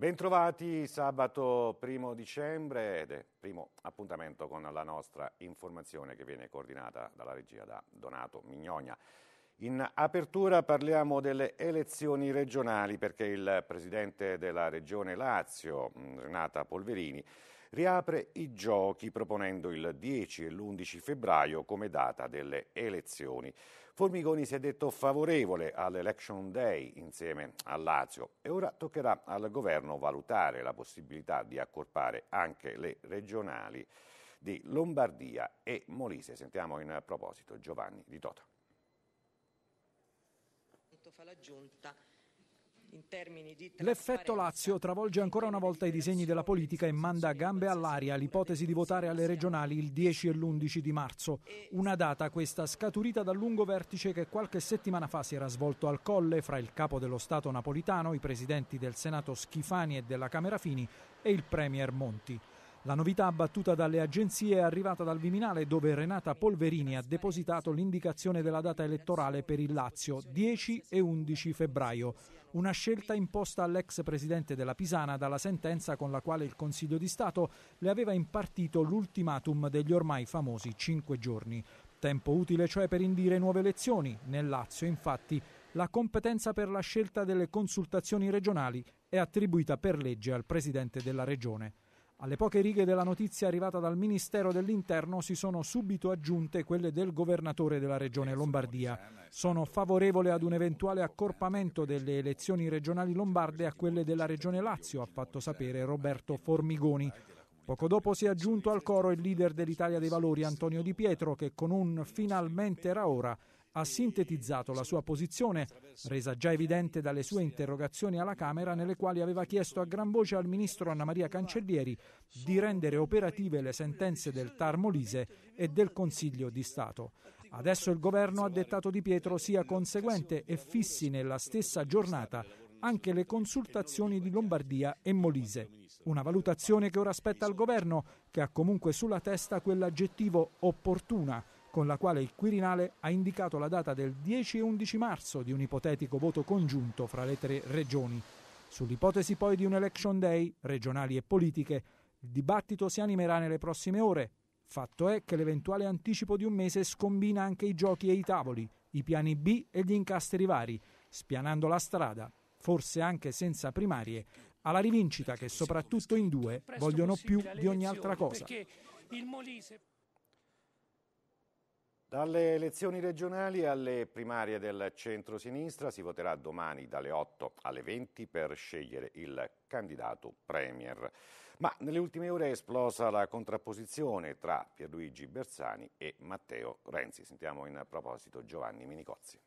Bentrovati sabato 1 dicembre ed è primo appuntamento con la nostra informazione che viene coordinata dalla regia da Donato Mignogna. In apertura parliamo delle elezioni regionali perché il presidente della regione Lazio, Renata Polverini, riapre i giochi proponendo il 10 e l'11 febbraio come data delle elezioni. Formigoni si è detto favorevole all'Election Day insieme a Lazio e ora toccherà al governo valutare la possibilità di accorpare anche le regionali di Lombardia e Molise. Sentiamo in proposito Giovanni Di Tota. Fa la giunta L'effetto Lazio travolge ancora una volta i disegni della politica e manda a gambe all'aria l'ipotesi di votare alle regionali il 10 e l'11 di marzo. Una data questa scaturita dal lungo vertice che qualche settimana fa si era svolto al Colle fra il capo dello Stato napolitano, i presidenti del Senato Schifani e della Camera Fini e il Premier Monti. La novità abbattuta dalle agenzie è arrivata dal Viminale dove Renata Polverini ha depositato l'indicazione della data elettorale per il Lazio, 10 e 11 febbraio, una scelta imposta all'ex presidente della Pisana dalla sentenza con la quale il Consiglio di Stato le aveva impartito l'ultimatum degli ormai famosi 5 giorni. Tempo utile cioè per indire nuove elezioni. Nel Lazio infatti la competenza per la scelta delle consultazioni regionali è attribuita per legge al presidente della regione. Alle poche righe della notizia arrivata dal Ministero dell'Interno si sono subito aggiunte quelle del governatore della regione Lombardia. Sono favorevole ad un eventuale accorpamento delle elezioni regionali lombarde a quelle della regione Lazio, ha fatto sapere Roberto Formigoni. Poco dopo si è aggiunto al coro il leader dell'Italia dei Valori Antonio Di Pietro che con un finalmente era ora ha sintetizzato la sua posizione, resa già evidente dalle sue interrogazioni alla Camera, nelle quali aveva chiesto a gran voce al ministro Anna Maria Cancellieri di rendere operative le sentenze del TAR Molise e del Consiglio di Stato. Adesso il governo ha dettato Di Pietro sia conseguente e fissi nella stessa giornata anche le consultazioni di Lombardia e Molise. Una valutazione che ora aspetta al governo, che ha comunque sulla testa quell'aggettivo opportuna con la quale il Quirinale ha indicato la data del 10 e 11 marzo di un ipotetico voto congiunto fra le tre regioni. Sull'ipotesi poi di un election day, regionali e politiche, il dibattito si animerà nelle prossime ore. Fatto è che l'eventuale anticipo di un mese scombina anche i giochi e i tavoli, i piani B e gli incastri vari, spianando la strada, forse anche senza primarie, alla rivincita che soprattutto in due vogliono più di ogni altra cosa. Il Molise. Dalle elezioni regionali alle primarie del centro-sinistra si voterà domani dalle 8 alle 20 per scegliere il candidato premier. Ma nelle ultime ore è esplosa la contrapposizione tra Pierluigi Bersani e Matteo Renzi. Sentiamo in proposito Giovanni Minicozzi.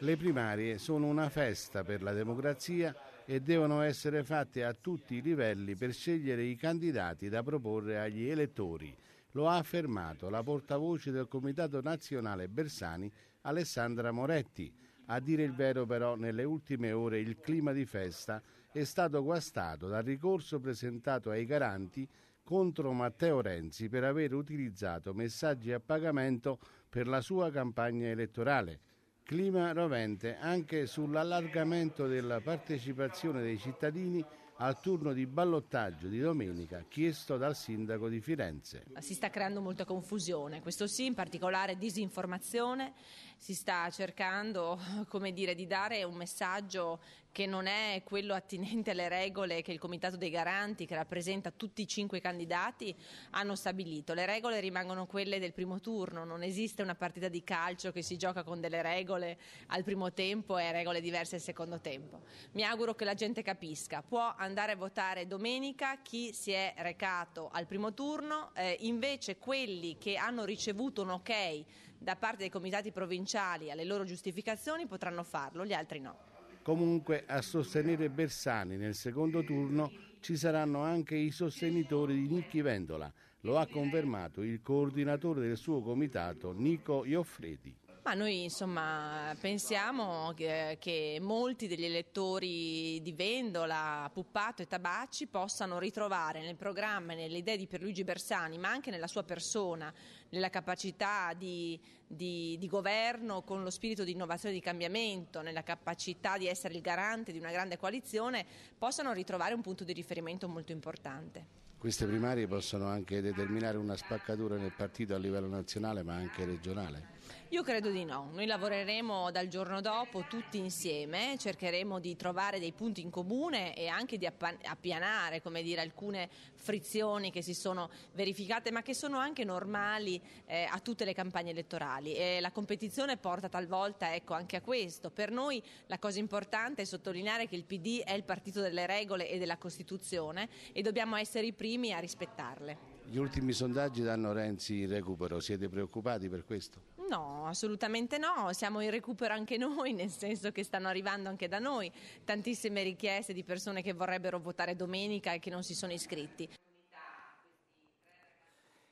Le primarie sono una festa per la democrazia e devono essere fatte a tutti i livelli per scegliere i candidati da proporre agli elettori. Lo ha affermato la portavoce del Comitato Nazionale Bersani, Alessandra Moretti. A dire il vero però, nelle ultime ore il clima di festa è stato guastato dal ricorso presentato ai garanti contro Matteo Renzi per aver utilizzato messaggi a pagamento per la sua campagna elettorale clima rovente anche sull'allargamento della partecipazione dei cittadini al turno di ballottaggio di domenica chiesto dal sindaco di Firenze. Si sta creando molta confusione, questo sì, in particolare disinformazione si sta cercando dire, di dare un messaggio che non è quello attinente alle regole che il Comitato dei Garanti, che rappresenta tutti i cinque candidati, hanno stabilito. Le regole rimangono quelle del primo turno, non esiste una partita di calcio che si gioca con delle regole al primo tempo e regole diverse al secondo tempo. Mi auguro che la gente capisca, può andare a votare domenica chi si è recato al primo turno, eh, invece quelli che hanno ricevuto un ok da parte dei comitati provinciali alle loro giustificazioni potranno farlo, gli altri no. Comunque a sostenere Bersani nel secondo turno ci saranno anche i sostenitori di Nicchi Vendola, lo ha confermato il coordinatore del suo comitato Nico Ioffredi. Ma noi insomma pensiamo che, molti degli elettori di Vendola, Puppato e Tabacci possano ritrovare nel programma e nelle idee di Pierluigi Bersani, ma anche nella sua persona, nella capacità di, di, di governo con lo spirito di innovazione e di cambiamento, nella capacità di essere il garante di una grande coalizione, possano ritrovare un punto di riferimento molto importante. Queste primarie possono anche determinare una spaccatura nel partito a livello nazionale ma anche regionale? Io credo di no, noi lavoreremo dal giorno dopo tutti insieme, cercheremo di trovare dei punti in comune e anche di appianare dire, alcune frizioni che si sono verificate ma che sono anche normali eh, a tutte le campagne elettorali e la competizione porta talvolta ecco, anche a questo. Per noi la cosa importante è sottolineare che il PD è il partito delle regole e della Costituzione e dobbiamo essere i primi primi a rispettarle. Gli ultimi sondaggi danno Renzi in recupero, siete preoccupati per questo? No, assolutamente no, siamo in recupero anche noi, nel senso che stanno arrivando anche da noi tantissime richieste di persone che vorrebbero votare domenica e che non si sono iscritti.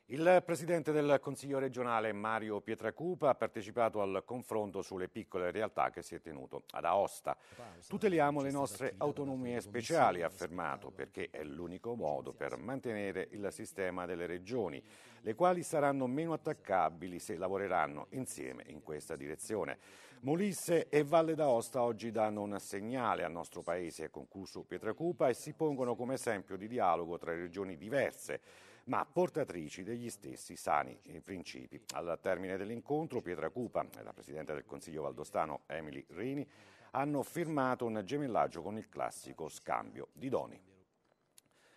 Il presidente del Consiglio regionale Mario Pietracupa ha partecipato al confronto sulle piccole realtà che si è tenuto ad Aosta. Tuteliamo le nostre autonomie speciali, ha affermato, perché è l'unico modo per mantenere il sistema delle regioni, le quali saranno meno attaccabili se lavoreranno insieme in questa direzione. Molisse e Valle d'Aosta oggi danno un segnale al nostro paese, ha concluso Pietracupa, e si pongono come esempio di dialogo tra regioni diverse ma portatrici degli stessi sani principi. Al termine dell'incontro Pietra Cupa e la Presidente del Consiglio Valdostano Emily Rini hanno firmato un gemellaggio con il classico scambio di doni.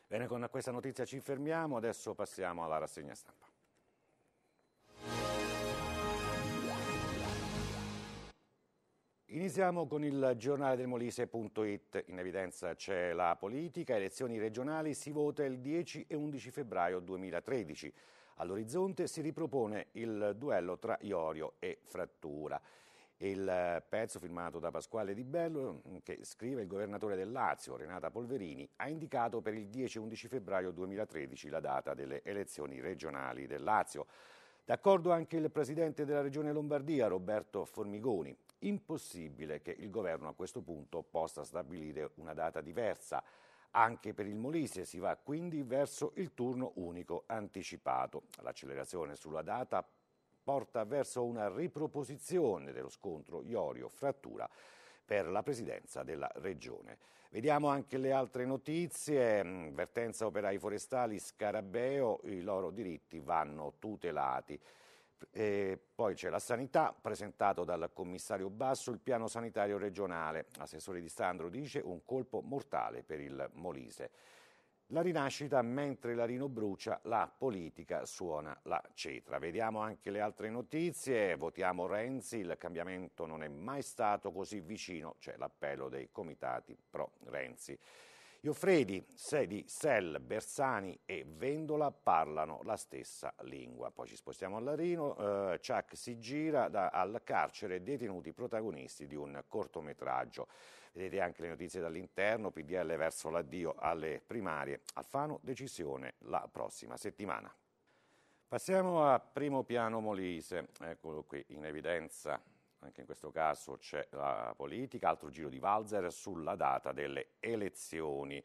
Bene, con questa notizia ci fermiamo, adesso passiamo alla rassegna stampa. Iniziamo con il giornale del Molise.it. In evidenza c'è la politica, elezioni regionali, si vota il 10 e 11 febbraio 2013. All'orizzonte si ripropone il duello tra Iorio e Frattura. Il pezzo firmato da Pasquale Di Bello, che scrive il governatore del Lazio, Renata Polverini, ha indicato per il 10-11 e febbraio 2013 la data delle elezioni regionali del Lazio. D'accordo anche il presidente della Regione Lombardia, Roberto Formigoni impossibile che il governo a questo punto possa stabilire una data diversa. Anche per il Molise si va quindi verso il turno unico anticipato. L'accelerazione sulla data porta verso una riproposizione dello scontro Iorio-Frattura per la presidenza della regione. Vediamo anche le altre notizie. Mm, vertenza operai forestali, Scarabeo, i loro diritti vanno tutelati. E poi c'è la sanità, presentato dal commissario Basso il piano sanitario regionale. Assessore Di Sandro dice un colpo mortale per il Molise. La rinascita mentre l'arino brucia, la politica suona la cetra. Vediamo anche le altre notizie, votiamo Renzi, il cambiamento non è mai stato così vicino, c'è l'appello dei comitati pro Renzi. Iofredi, Sedi, Sell, Bersani e Vendola parlano la stessa lingua. Poi ci spostiamo a Larino, eh, Chuck si gira da, al carcere detenuti protagonisti di un cortometraggio. Vedete anche le notizie dall'interno, PDL verso l'addio alle primarie, Alfano decisione la prossima settimana. Passiamo a primo piano Molise, eccolo qui in evidenza anche in questo caso c'è la politica, altro giro di valzer sulla data delle elezioni.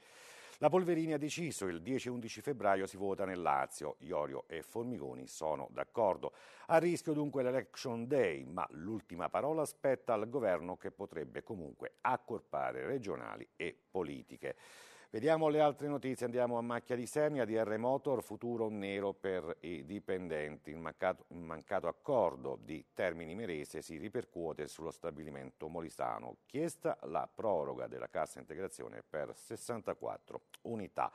La Polverini ha deciso, il 10-11 febbraio si vota nel Lazio, Iorio e Formigoni sono d'accordo. A rischio dunque l'election day, ma l'ultima parola spetta al governo che potrebbe comunque accorpare regionali e politiche. Vediamo le altre notizie, andiamo a Macchia di Sernia, DR Motor, futuro nero per i dipendenti. Il mancato, il mancato accordo di Termini Merese si ripercuote sullo stabilimento molisano. Chiesta la proroga della cassa integrazione per 64 unità.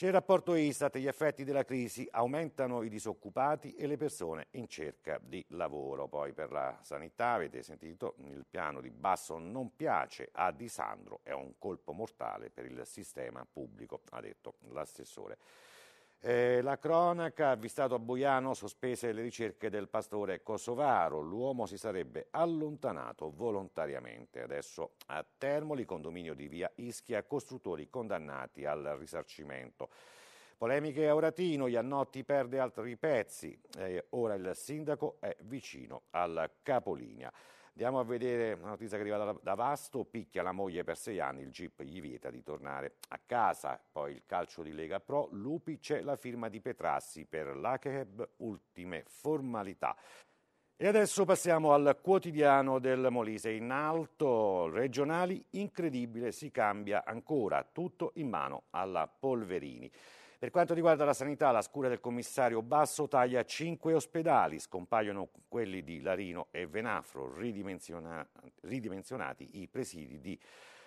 C'è il rapporto Istat, gli effetti della crisi aumentano i disoccupati e le persone in cerca di lavoro. Poi per la sanità avete sentito il piano di Basso non piace a Di Sandro, è un colpo mortale per il sistema pubblico, ha detto l'assessore. Eh, la cronaca, avvistato a Boiano, sospese le ricerche del pastore Cosovaro. L'uomo si sarebbe allontanato volontariamente. Adesso a Termoli, condominio di via Ischia, costruttori condannati al risarcimento. Polemiche a Oratino, Iannotti perde altri pezzi. Eh, ora il sindaco è vicino alla capolinea. Andiamo a vedere una notizia che arriva da, Vasto, picchia la moglie per sei anni, il GIP gli vieta di tornare a casa, poi il calcio di Lega Pro, Lupi c'è la firma di Petrassi per l'Acheb, ultime formalità. E adesso passiamo al quotidiano del Molise. In alto, regionali, incredibile, si cambia ancora, tutto in mano alla Polverini. Per quanto riguarda la sanità, la scura del commissario Basso taglia cinque ospedali, scompaiono quelli di Larino e Venafro, ridimensiona, ridimensionati i presidi di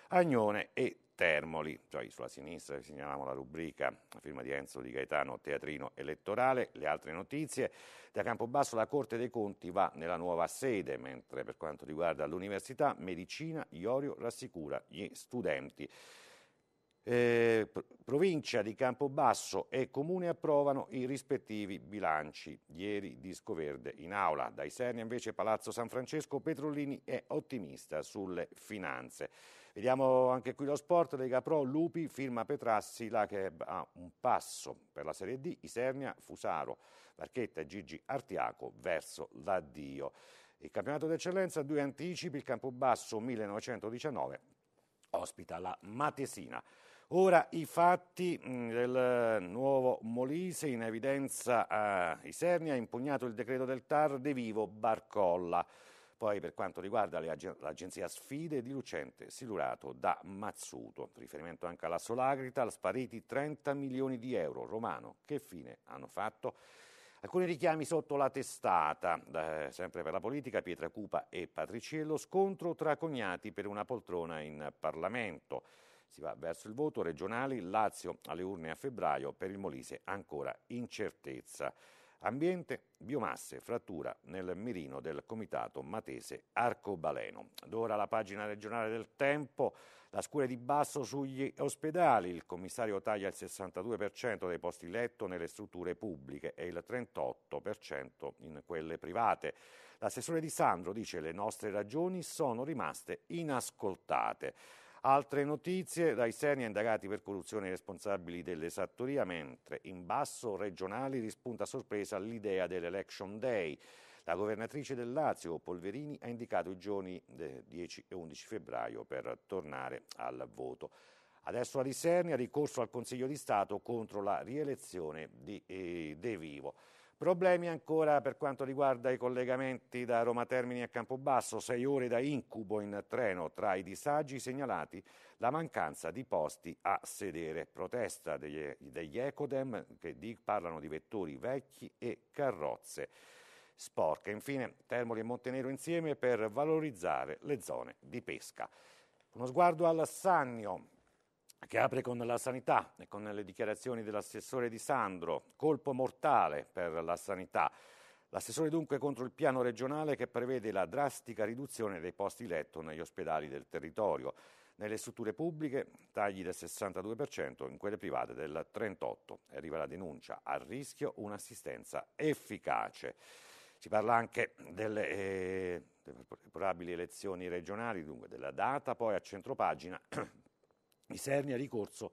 Agnone e Termoli, cioè sulla sinistra segnaliamo la rubrica la firma di Enzo Di Gaetano, teatrino elettorale, le altre notizie, da Campobasso la Corte dei Conti va nella nuova sede, mentre per quanto riguarda l'università, medicina, Iorio rassicura gli studenti. Eh, provincia di Campobasso e Comune approvano i rispettivi bilanci. Ieri disco verde in aula. Dai Serni invece Palazzo San Francesco Petrollini è ottimista sulle finanze. Vediamo anche qui lo sport, Lega Pro, Lupi, firma Petrassi, la che ha un passo per la Serie D, Isernia, Fusaro, Varchetta, e Gigi Artiaco verso l'addio. Il campionato d'eccellenza, due anticipi, il Campobasso 1919 ospita la Matesina. Ora i fatti mm, del nuovo Molise in evidenza eh, Isernia ha impugnato il decreto del TAR De Vivo Barcolla. Poi per quanto riguarda l'agenzia Sfide di Lucente, silurato da Mazzuto. Riferimento anche alla Solagrita, spariti 30 milioni di euro. Romano, che fine hanno fatto? Alcuni richiami sotto la testata, eh, sempre per la politica, Pietra Cupa e Patriciello, scontro tra cognati per una poltrona in Parlamento. Si va verso il voto regionali, Lazio alle urne a febbraio, per il Molise ancora incertezza. Ambiente, biomasse, frattura nel mirino del comitato matese Arcobaleno. D'ora la pagina regionale del tempo, la scura di basso sugli ospedali, il commissario taglia il 62% dei posti letto nelle strutture pubbliche e il 38% in quelle private. L'assessore Di Sandro dice che le nostre ragioni sono rimaste inascoltate. Altre notizie, dai seni indagati per corruzione i responsabili dell'esattoria, mentre in basso regionali rispunta a sorpresa l'idea dell'Election Day. La governatrice del Lazio, Polverini, ha indicato i giorni 10 e 11 febbraio per tornare al voto. Adesso la Lisernia, ricorso al Consiglio di Stato contro la rielezione di eh, De Vivo. Problemi ancora per quanto riguarda i collegamenti da Roma Termini a Campobasso, sei ore da incubo in treno tra i disagi segnalati la mancanza di posti a sedere. Protesta degli, degli Ecodem che di, parlano di vettori vecchi e carrozze sporche. Infine Termoli e Montenero insieme per valorizzare le zone di pesca. Uno sguardo al Sannio, che apre con la sanità e con le dichiarazioni dell'assessore Di Sandro, colpo mortale per la sanità. L'assessore dunque contro il piano regionale che prevede la drastica riduzione dei posti letto negli ospedali del territorio, nelle strutture pubbliche tagli del 62%, in quelle private del 38%. Arriva la denuncia, a rischio un'assistenza efficace. Si parla anche delle, eh, delle probabili elezioni regionali, dunque della data, poi a centropagina I Serni ha ricorso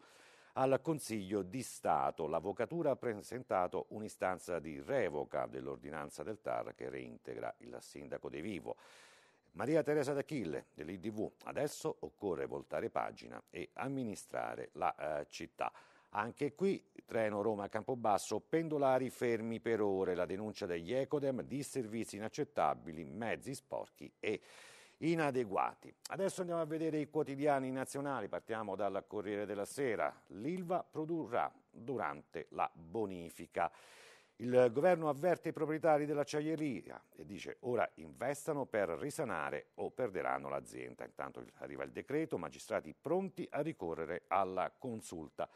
al Consiglio di Stato. L'Avvocatura ha presentato un'istanza di revoca dell'ordinanza del TAR che reintegra il sindaco De Vivo. Maria Teresa D'Achille dell'IDV, adesso occorre voltare pagina e amministrare la eh, città. Anche qui, treno Roma-Campobasso, pendolari fermi per ore, la denuncia degli Ecodem, disservizi inaccettabili, mezzi sporchi e inadeguati. Adesso andiamo a vedere i quotidiani nazionali, partiamo dal Corriere della Sera. L'ILVA produrrà durante la bonifica. Il governo avverte i proprietari dell'acciaieria e dice ora investano per risanare o perderanno l'azienda. Intanto arriva il decreto, magistrati pronti a ricorrere alla consulta.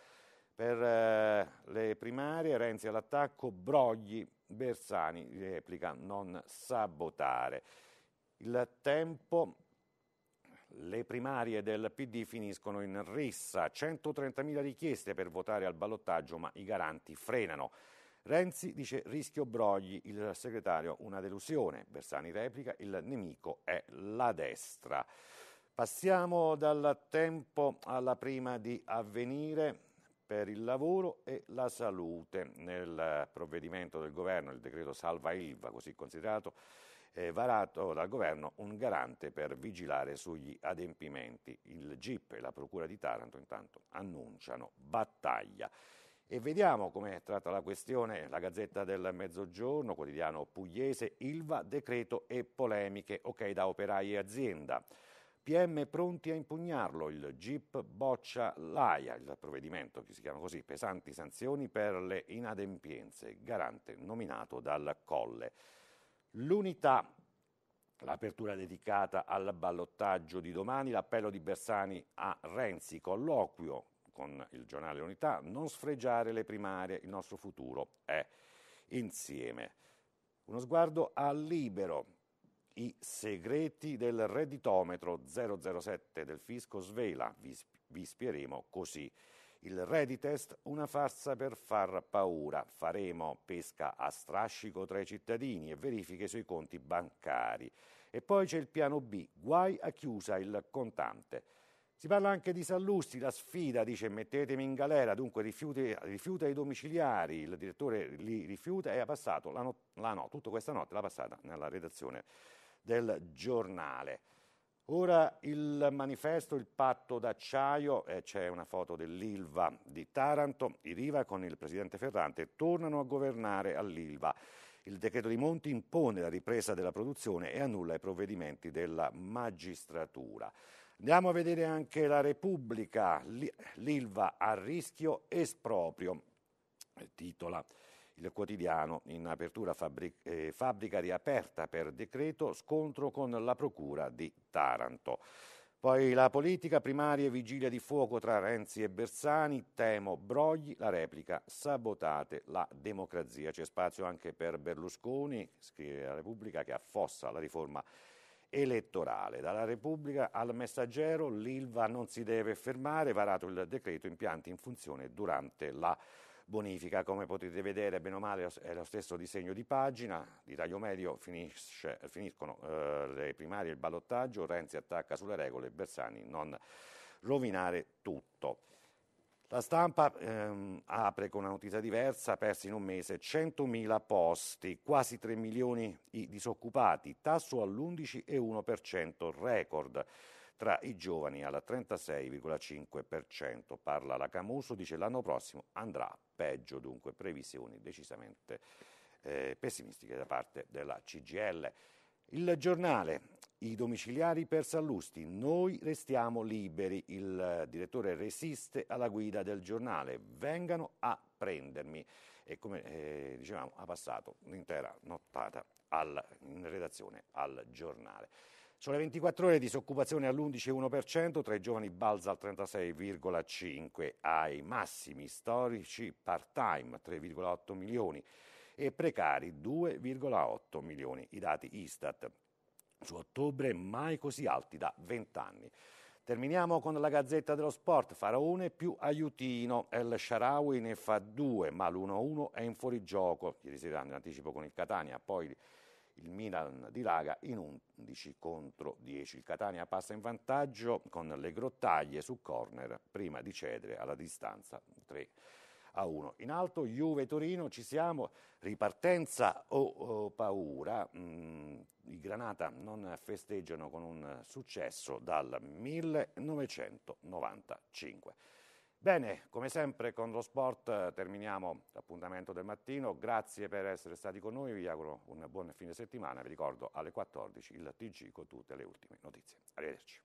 Per eh, le primarie Renzi all'attacco, Brogli, Bersani replica non sabotare. Il tempo le primarie del PD finiscono in rissa, 130.000 richieste per votare al ballottaggio ma i garanti frenano. Renzi dice rischio brogli, il segretario una delusione, Bersani replica il nemico è la destra. Passiamo dal tempo alla prima di avvenire per il lavoro e la salute. Nel provvedimento del governo, il decreto salva Ilva, così considerato, eh, varato dal governo un garante per vigilare sugli adempimenti. Il GIP e la Procura di Taranto intanto annunciano battaglia. E vediamo come è tratta la questione la Gazzetta del Mezzogiorno, quotidiano pugliese, Ilva, decreto e polemiche, ok da operai e azienda. PM pronti a impugnarlo, il GIP boccia l'AIA, il provvedimento che si chiama così, pesanti sanzioni per le inadempienze, garante nominato dal Colle. L'unità, l'apertura dedicata al ballottaggio di domani, l'appello di Bersani a Renzi, colloquio con il giornale Unità, non sfregiare le primarie, il nostro futuro è insieme. Uno sguardo al libero, i segreti del redditometro 007 del fisco svela, vi, vi spieremo così. Il ready una farsa per far paura. Faremo pesca a strascico tra i cittadini e verifiche sui conti bancari. E poi c'è il piano B, guai a chiusa il contante. Si parla anche di Sallusti, la sfida dice mettetemi in galera, dunque rifiuti, rifiuta i domiciliari, il direttore li rifiuta e ha passato la no, la no, tutta questa notte l'ha passata nella redazione del giornale. Ora il manifesto, il patto d'acciaio, eh, c'è una foto dell'Ilva di Taranto, i Riva con il presidente Ferrante tornano a governare all'Ilva. Il decreto di Monti impone la ripresa della produzione e annulla i provvedimenti della magistratura. Andiamo a vedere anche la Repubblica, l'Ilva a rischio esproprio, eh, titola. Il quotidiano in apertura fabbric- eh, fabbrica riaperta per decreto scontro con la procura di Taranto. Poi la politica, primaria e vigilia di fuoco tra Renzi e Bersani, temo brogli, la replica, sabotate la democrazia. C'è spazio anche per Berlusconi, scrive la Repubblica, che affossa la riforma elettorale. Dalla Repubblica al Messaggero l'Ilva non si deve fermare, varato il decreto impianti in funzione durante la bonifica. Come potete vedere, bene o male, è lo stesso disegno di pagina, di taglio medio finisce, finiscono eh, le primarie e il ballottaggio, Renzi attacca sulle regole, Bersani non rovinare tutto. La stampa ehm, apre con una notizia diversa, persi in un mese 100.000 posti, quasi 3 milioni i disoccupati, tasso all'11,1% record tra i giovani al 36,5%. Parla la Camuso, dice l'anno prossimo andrà peggio, dunque previsioni decisamente eh, pessimistiche da parte della CGL. Il giornale, i domiciliari per Sallusti, noi restiamo liberi, il direttore resiste alla guida del giornale, vengano a prendermi e come eh, dicevamo ha passato un'intera nottata al, in redazione al giornale. Sulle 24 ore disoccupazione all'11,1%, tra i giovani balza al 36,5%, ai massimi storici part-time 3,8 milioni e precari 2,8 milioni, i dati Istat. Su ottobre mai così alti da 20 anni. Terminiamo con la Gazzetta dello Sport, Faraone più aiutino, El Sharawi ne fa due, ma l'1-1 è in fuorigioco, ieri sera in anticipo con il Catania, poi il Milan dilaga in 11 contro 10. Il Catania passa in vantaggio con le grottaglie su corner prima di cedere alla distanza 3 a 1. In alto Juve Torino, ci siamo, ripartenza o oh, oh, paura. Mm, I Granata non festeggiano con un successo dal 1995. Bene, come sempre con lo sport eh, terminiamo l'appuntamento del mattino, grazie per essere stati con noi, vi auguro un buon fine settimana, vi ricordo alle 14 il TG con tutte le ultime notizie. Arrivederci.